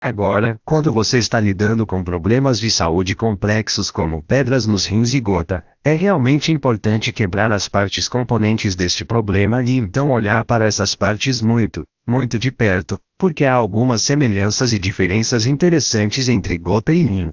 Agora, quando você está lidando com problemas de saúde complexos como pedras nos rins e gota, é realmente importante quebrar as partes componentes deste problema e então olhar para essas partes muito, muito de perto, porque há algumas semelhanças e diferenças interessantes entre gota e rim.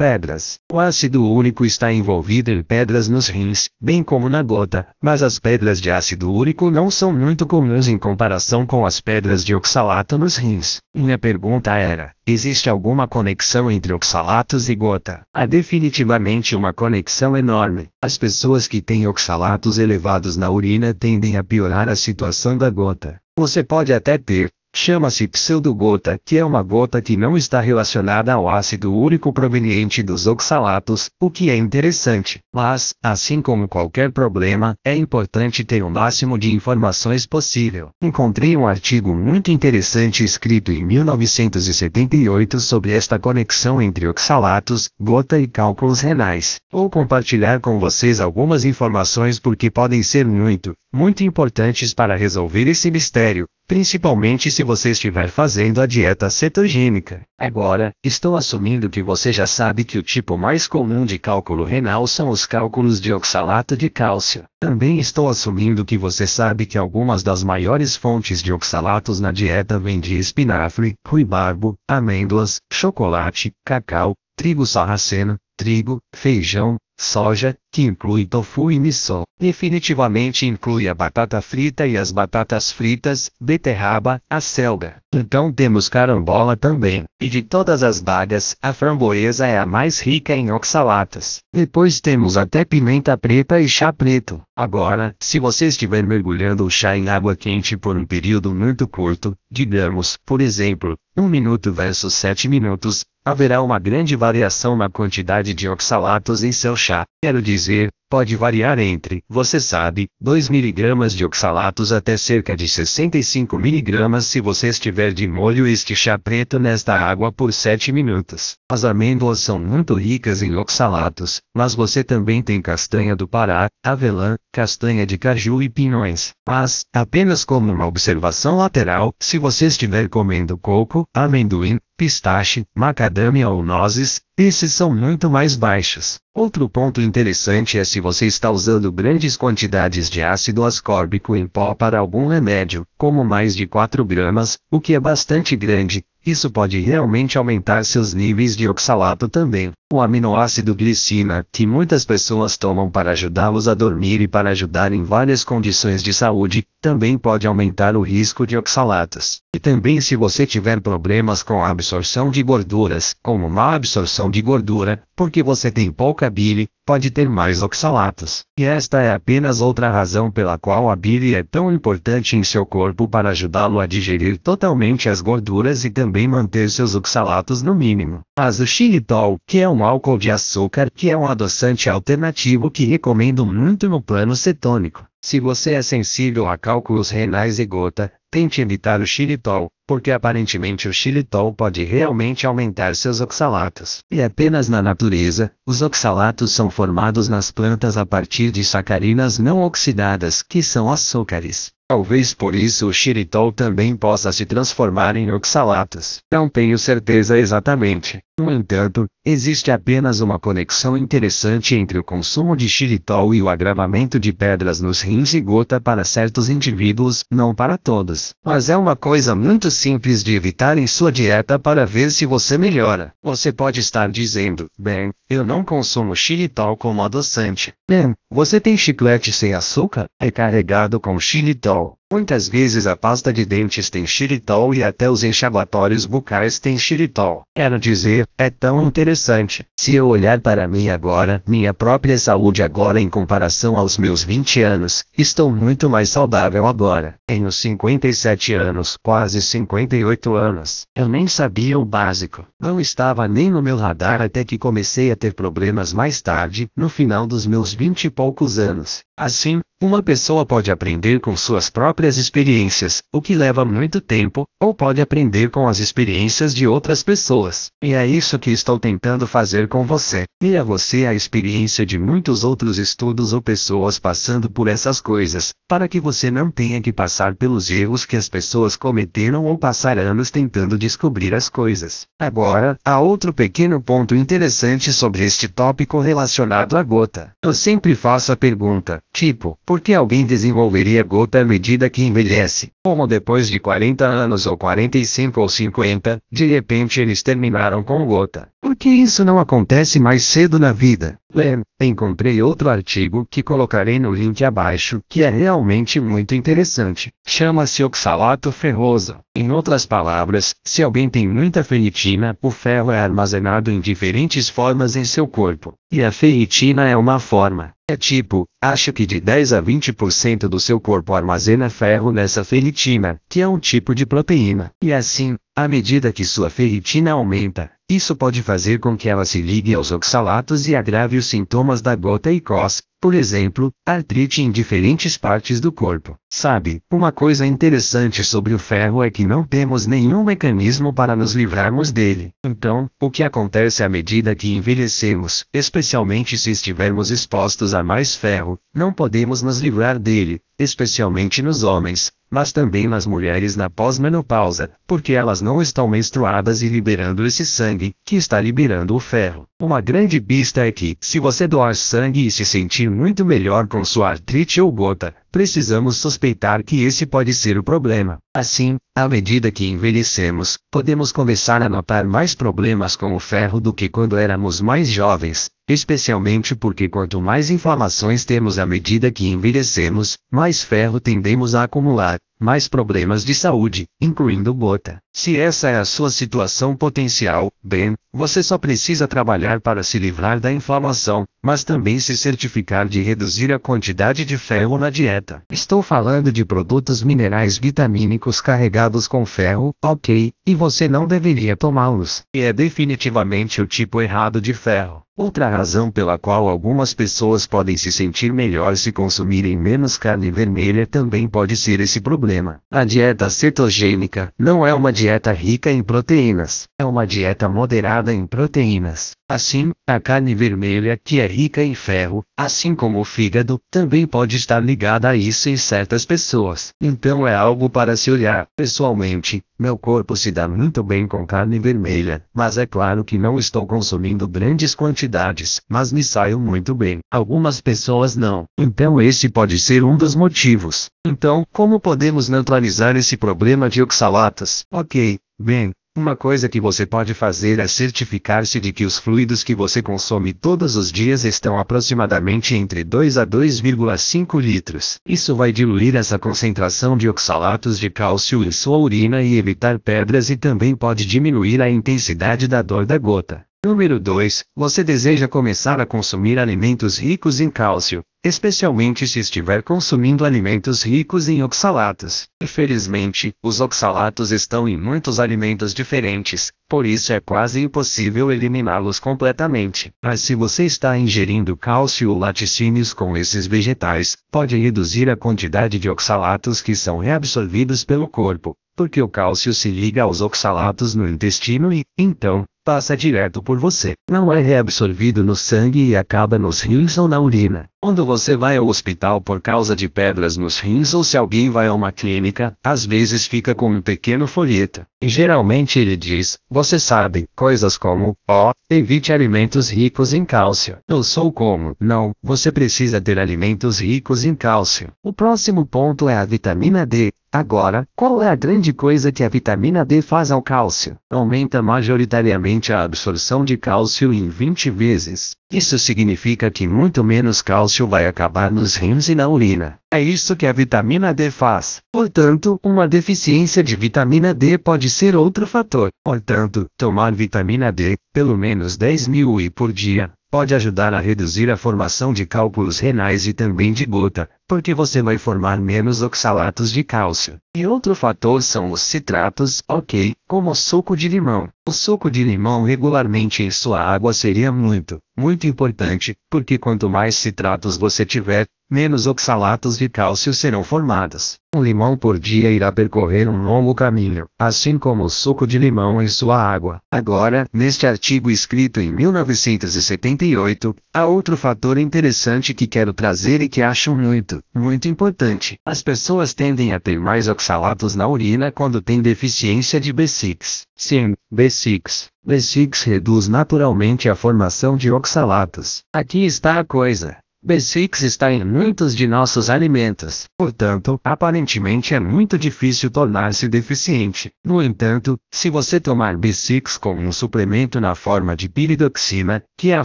Pedras. O ácido úrico está envolvido em pedras nos rins, bem como na gota, mas as pedras de ácido úrico não são muito comuns em comparação com as pedras de oxalato nos rins. Minha pergunta era: existe alguma conexão entre oxalatos e gota? Há definitivamente uma conexão enorme. As pessoas que têm oxalatos elevados na urina tendem a piorar a situação da gota. Você pode até ter, Chama-se pseudogota, que é uma gota que não está relacionada ao ácido úrico proveniente dos oxalatos, o que é interessante, mas, assim como qualquer problema, é importante ter o máximo de informações possível. Encontrei um artigo muito interessante escrito em 1978 sobre esta conexão entre oxalatos, gota e cálculos renais. Vou compartilhar com vocês algumas informações porque podem ser muito, muito importantes para resolver esse mistério. Principalmente se você estiver fazendo a dieta cetogênica. Agora, estou assumindo que você já sabe que o tipo mais comum de cálculo renal são os cálculos de oxalato de cálcio. Também estou assumindo que você sabe que algumas das maiores fontes de oxalatos na dieta vêm de espinafre, ruibarbo, amêndoas, chocolate, cacau, trigo sarraceno, trigo, feijão, soja, que inclui tofu e miso, definitivamente inclui a batata frita e as batatas fritas, beterraba, a selga. Então temos carambola também. E de todas as bagas, a framboesa é a mais rica em oxalatas. Depois temos até pimenta preta e chá preto. Agora, se você estiver mergulhando o chá em água quente por um período muito curto, digamos, por exemplo, 1 minuto versus 7 minutos, haverá uma grande variação na quantidade de oxalatos em seu chá. Quero dizer, pode variar entre, você sabe, 2 mg de oxalatos até cerca de 65 mg se você estiver de molho este chá preto nesta água por 7 minutos. As amêndoas são muito ricas em oxalatos, mas você também tem castanha do Pará, avelã, castanha de caju e pinhões. Mas, apenas como uma observação lateral, se você estiver comendo coco, amendoim, pistache, macadâmia ou nozes, esses são muito mais baixos. Outro ponto interessante é se você está usando grandes quantidades de ácido ascórbico em pó para algum remédio, como mais de 4 gramas, o que é bastante grande, isso pode realmente aumentar seus níveis de oxalato também. O aminoácido glicina, que muitas pessoas tomam para ajudá-los a dormir e para ajudar em várias condições de saúde, também pode aumentar o risco de oxalatos. E também se você tiver problemas com a absorção de gorduras, como má absorção de gordura, porque você tem pouca bile, pode ter mais oxalatos. E esta é apenas outra razão pela qual a bile é tão importante em seu corpo para ajudá-lo a digerir totalmente as gorduras e também manter seus oxalatos no mínimo. Mas o xilitol, que é um com álcool de açúcar que é um adoçante alternativo que recomendo muito no plano cetônico. Se você é sensível a cálculos renais e gota, tente evitar o xilitol, porque aparentemente o xilitol pode realmente aumentar seus oxalatos. E apenas na natureza, os oxalatos são formados nas plantas a partir de sacarinas não oxidadas, que são açúcares. Talvez por isso o xilitol também possa se transformar em oxalatos. Não tenho certeza exatamente. No entanto, existe apenas uma conexão interessante entre o consumo de xilitol e o agravamento de pedras nos rins pinge gota para certos indivíduos, não para todos. Mas é uma coisa muito simples de evitar em sua dieta para ver se você melhora. Você pode estar dizendo, bem, eu não consumo xilitol como adoçante. Bem, você tem chiclete sem açúcar? É carregado com xilitol. Muitas vezes a pasta de dentes tem xilitol e até os enxaguatórios bucais têm xilitol. Quero dizer, é tão interessante. Se eu olhar para mim agora, minha própria saúde agora em comparação aos meus 20 anos, estou muito mais saudável agora. Tenho 57 anos, quase 58 anos. Eu nem sabia o básico. Não estava nem no meu radar até que comecei a ter problemas mais tarde, no final dos meus 20 e poucos anos. Assim, uma pessoa pode aprender com suas próprias próprias experiências, o que leva muito tempo, ou pode aprender com as experiências de outras pessoas. E é isso que estou tentando fazer com você. E a você a experiência de muitos outros estudos ou pessoas passando por essas coisas, para que você não tenha que passar pelos erros que as pessoas cometeram ou passar anos tentando descobrir as coisas. Agora, há outro pequeno ponto interessante sobre este tópico relacionado à gota. Eu sempre faço a pergunta, tipo, por que alguém desenvolveria gota à medida que envelhece. Como depois de 40 anos ou 45 ou 50, de repente eles terminaram com gota. Por que isso não acontece mais cedo na vida? Lem, encontrei outro artigo que colocarei no link abaixo, que é realmente muito interessante. Chama-se oxalato ferroso. Em outras palavras, se alguém tem muita ferritina, o ferro é armazenado em diferentes formas em seu corpo. E a ferritina é uma forma. É tipo, acha que de 10 a 20% do seu corpo armazena ferro nessa ferritina, que é um tipo de proteína. E assim, à medida que sua ferritina aumenta, isso pode fazer com que ela se ligue aos oxalatos e agrave os sintomas da gota e cos, por exemplo, artrite em diferentes partes do corpo. Sabe, uma coisa interessante sobre o ferro é que não temos nenhum mecanismo para nos livrarmos dele. Então, o que acontece à medida que envelhecemos, especialmente se estivermos expostos a mais ferro, não podemos nos livrar dele, especialmente nos homens, mas também nas mulheres na pós-menopausa, porque elas não estão menstruadas e liberando esse sangue, que está liberando o ferro. Uma grande pista é que, se você doar sangue e se sentir muito melhor com sua artrite ou gota, precisamos suspeitar que esse pode ser o problema. Assim, à medida que envelhecemos, podemos começar a notar mais problemas com o ferro do que quando éramos mais jovens, especialmente porque quanto mais inflamações temos à medida que envelhecemos, mais ferro tendemos a acumular, mais problemas de saúde, incluindo gota. Se essa é a sua situação potencial, bem, você só precisa trabalhar para se livrar da inflamação, mas também se certificar de reduzir a quantidade de ferro na dieta. Estou falando de produtos minerais vitamínicos carregados com ferro, ok, e você não deveria tomá-los. E é definitivamente o tipo errado de ferro. Outra razão pela qual algumas pessoas podem se sentir melhor se consumirem menos carne vermelha também pode ser esse problema. A dieta cetogênica não é uma dieta rica em proteínas, é uma dieta moderada em proteínas. Assim, a carne vermelha que é rica em ferro, assim como o fígado, também pode estar ligada a isso em certas pessoas. Então é algo para se olhar. Pessoalmente, meu corpo se dá muito bem com carne vermelha, mas é claro que não estou consumindo grandes quantidades, mas me saio muito bem. Algumas pessoas não. Então esse pode ser um dos motivos. Então, como podemos neutralizar esse problema de oxalatas? Ok, bem, uma coisa que você pode fazer é certificar-se de que os fluidos que você consome todos os dias estão aproximadamente entre 2 a 2,5 litros. Isso vai diluir essa concentração de oxalatos de cálcio em sua urina e evitar pedras e também pode diminuir a intensidade da dor da gota. Número 2. Você deseja começar a consumir alimentos ricos em cálcio, especialmente se estiver consumindo alimentos ricos em oxalatos. Infelizmente, os oxalatos estão em muitos alimentos diferentes, por isso é quase impossível eliminá-los completamente. Mas se você está ingerindo cálcio ou laticínios com esses vegetais, pode reduzir a quantidade de oxalatos que são reabsorvidos pelo corpo, porque o cálcio se liga aos oxalatos no intestino e, então, passa direto por você. Não é reabsorvido no sangue e acaba nos rins ou na urina. Quando você vai ao hospital por causa de pedras nos rins ou se alguém vai a uma clínica, às vezes fica com um pequeno folheto. E geralmente ele diz, você sabe, coisas como, ó, oh, evite alimentos ricos em cálcio. Eu sou como, não, você precisa ter alimentos ricos em cálcio. O próximo ponto é a vitamina D, Agora, qual é a grande coisa que a vitamina D faz ao cálcio? Aumenta majoritariamente a absorção de cálcio em 20 vezes. Isso significa que muito menos cálcio vai acabar nos rins e na urina. É isso que a vitamina D faz. Portanto, uma deficiência de vitamina D pode ser outro fator. Portanto, tomar vitamina D, pelo menos 10 mil e por dia, pode ajudar a reduzir a formação de cálculos renais e também de gota, porque você vai formar menos oxalatos de cálcio. E outro fator são os citratos, ok, como o suco de limão. O suco de limão regularmente em sua água seria muito, muito importante, porque quanto mais citratos você tiver, menos oxalatos de cálcio serão formados. Um limão por dia irá percorrer um longo caminho, assim como o suco de limão em sua água. Agora, neste artigo escrito em 1978, há outro fator interessante que quero trazer e que acho muito muito importante. As pessoas tendem a ter mais oxalatos na urina quando têm deficiência de B6. Sim, B6. B6 reduz naturalmente a formação de oxalatos. Aqui está a coisa. B6 está em muitos de nossos alimentos, portanto, aparentemente é muito difícil tornar-se deficiente. No entanto, se você tomar B6 como um suplemento na forma de piridoxina, que é a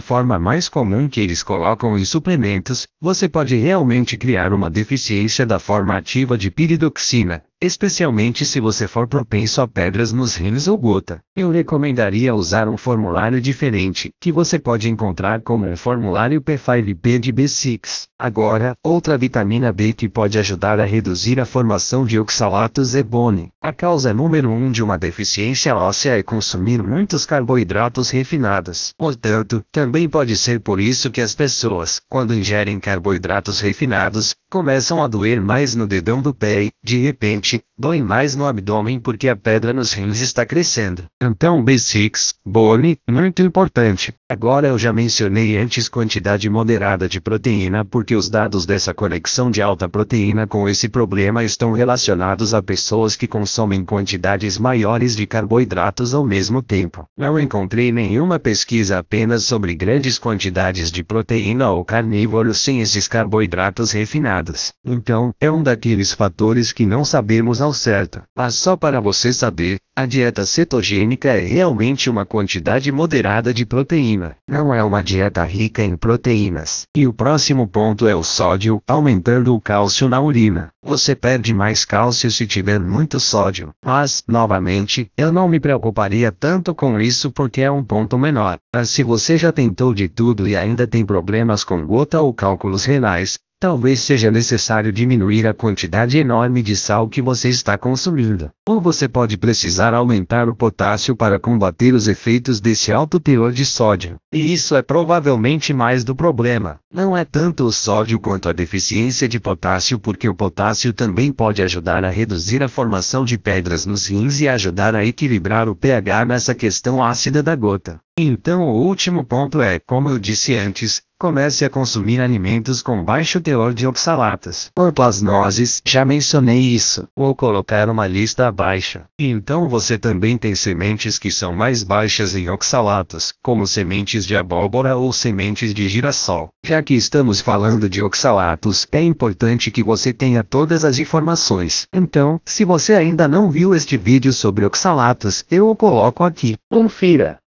forma mais comum que eles colocam em suplementos, você pode realmente criar uma deficiência da forma ativa de piridoxina, especialmente se você for propenso a pedras nos rins ou gota. Eu recomendaria usar um formulário diferente, que você pode encontrar como o formulário P5P de B6. Agora, outra vitamina B que pode ajudar a reduzir a formação de oxalatos é bone. A causa número 1 um de uma deficiência óssea é consumir muitos carboidratos refinados. Portanto, também pode ser por isso que as pessoas, quando ingerem carboidratos refinados, começam a doer mais no dedão do pé e, de repente, Dói mais no abdômen porque a pedra nos rins está crescendo. Então B6, bone, muito importante. Agora eu já mencionei antes quantidade moderada de proteína porque os dados dessa conexão de alta proteína com esse problema estão relacionados a pessoas que consomem quantidades maiores de carboidratos ao mesmo tempo. Não encontrei nenhuma pesquisa apenas sobre grandes quantidades de proteína ou carnívoros sem esses carboidratos refinados. Então, é um daqueles fatores que não sabemos razão certa. Mas só para você saber, a dieta cetogênica é realmente uma quantidade moderada de proteína. Não é uma dieta rica em proteínas. E o próximo ponto é o sódio, aumentando o cálcio na urina. Você perde mais cálcio se tiver muito sódio. Mas, novamente, eu não me preocuparia tanto com isso porque é um ponto menor. Mas se você já tentou de tudo e ainda tem problemas com gota ou cálculos renais, Talvez seja necessário diminuir a quantidade enorme de sal que você está consumindo. Ou você pode precisar aumentar o potássio para combater os efeitos desse alto teor de sódio. E isso é provavelmente mais do problema. Não é tanto o sódio quanto a deficiência de potássio, porque o potássio também pode ajudar a reduzir a formação de pedras nos rins e ajudar a equilibrar o pH nessa questão ácida da gota. Então, o último ponto é, como eu disse antes, comece a consumir alimentos com baixo teor de oxalatas Por plasnoses, já mencionei isso, ou colocar uma lista abaixo. Então você também tem sementes que são mais baixas em oxalatos, como sementes de abóbora ou sementes de girassol. Já que estamos falando de oxalatos, é importante que você tenha todas as informações. Então, se você ainda não viu este vídeo sobre oxalatos, eu o coloco aqui. Confira!